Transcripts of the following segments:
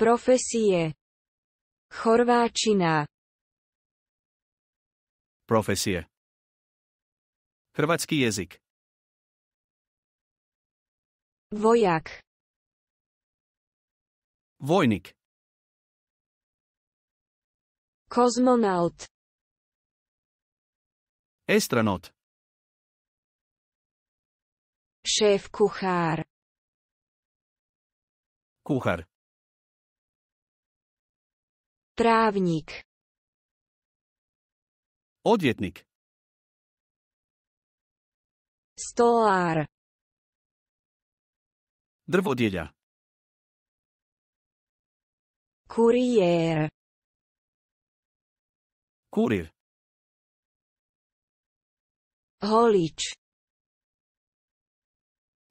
Profesie. Chorváčina. Profesie. Hrvatský jazyk. Vojak. Vojnik. Kozmonaut. Estranot. Šéf kuchár. Kuchár. Právnik. Odvietnik. Stolár. Drvodieľa. Kuriér. Kurír. Holič.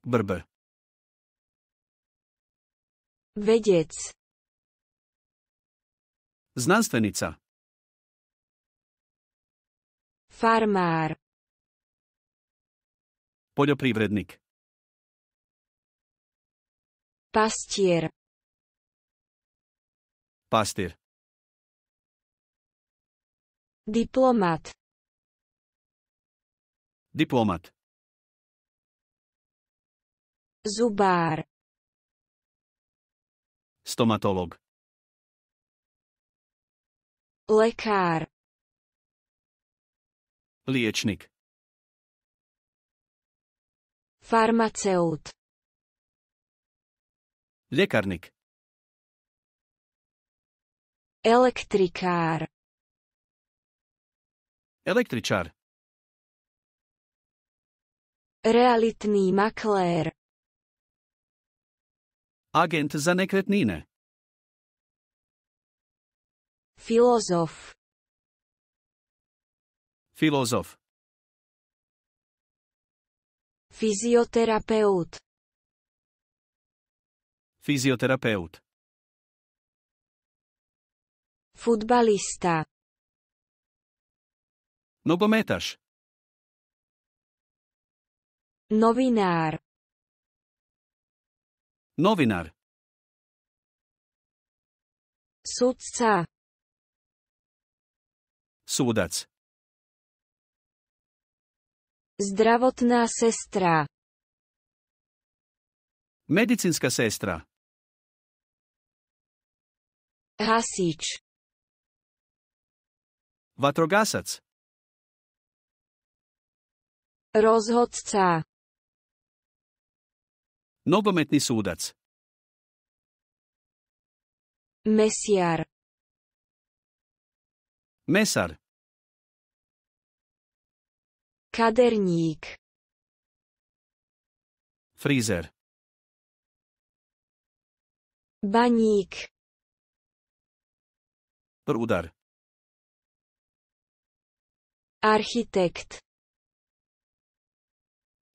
Brb. Vedec. Znanstvenica. Farmár. Poľoprívednik. Pastier. Pastier. Diplomat. Diplomat. Zubár. Stomatolog. Lekár. Liečnik. Farmaceut. Lekarnik. Elektrikár. Električár. Realitný maklér. Agent za nekretnine. Filozof. Filozof. Fyzioterapeut. Fyzioterapeut. Futbalista. Nogometaš. Novinár. Novinár. Sudca súdac. Zdravotná sestra. Medicínska sestra. Hasič. Vatrogasac. Rozhodca. Nogometný súdac. Mesiar. Mesar. Kaderník. Frízer. Baník. prúdar Architekt.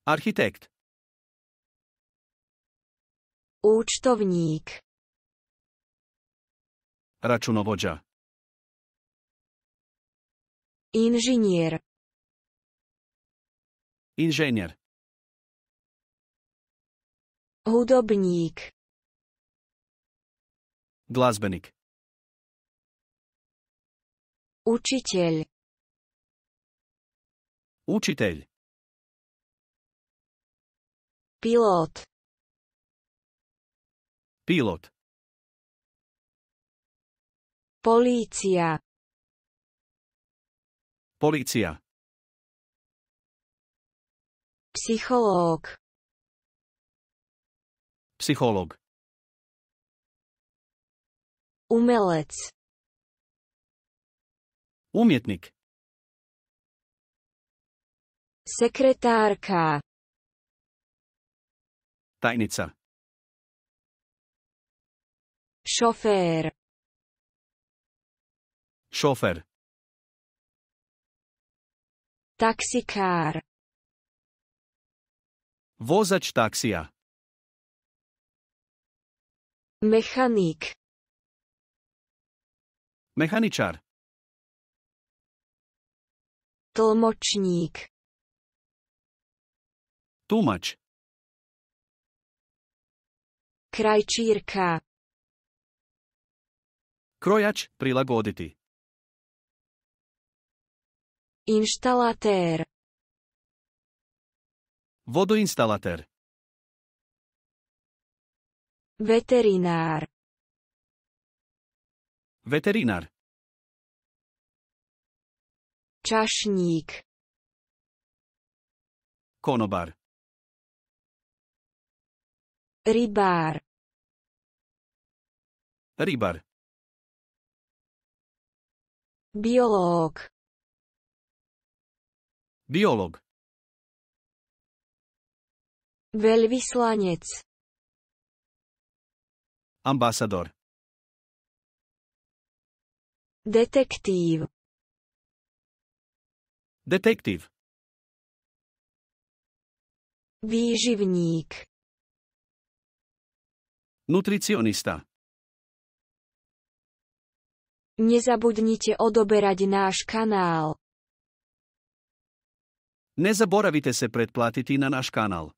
Architekt. Účtovník. Računovodža. Inžinier. Inženier. Hudobník. Glasbenik. Učiteľ. Učiteľ. Pilot. Pilot. Polícia. Polícia. Psychológ. Psychológ. Umelec. Umietnik. Sekretárka. Tajnica. Šofér. Šofér. Taxikár. Vozač taksija. Mehanik. Mehaničar. Tlmočník. Tumač. Krajčirka. Krojač, prilagoditi. Inštalatér. Vodoinstalatér. Veterinár. Veterinár. Čašník. Konobar. Rybár. Rybar. Biológ. Biológ. Veľvyslanec. Ambasador. Detektív. Detektív. Výživník. Nutricionista. Nezabudnite odoberať náš kanál. Nezaboravite sa predplatiť na náš kanál.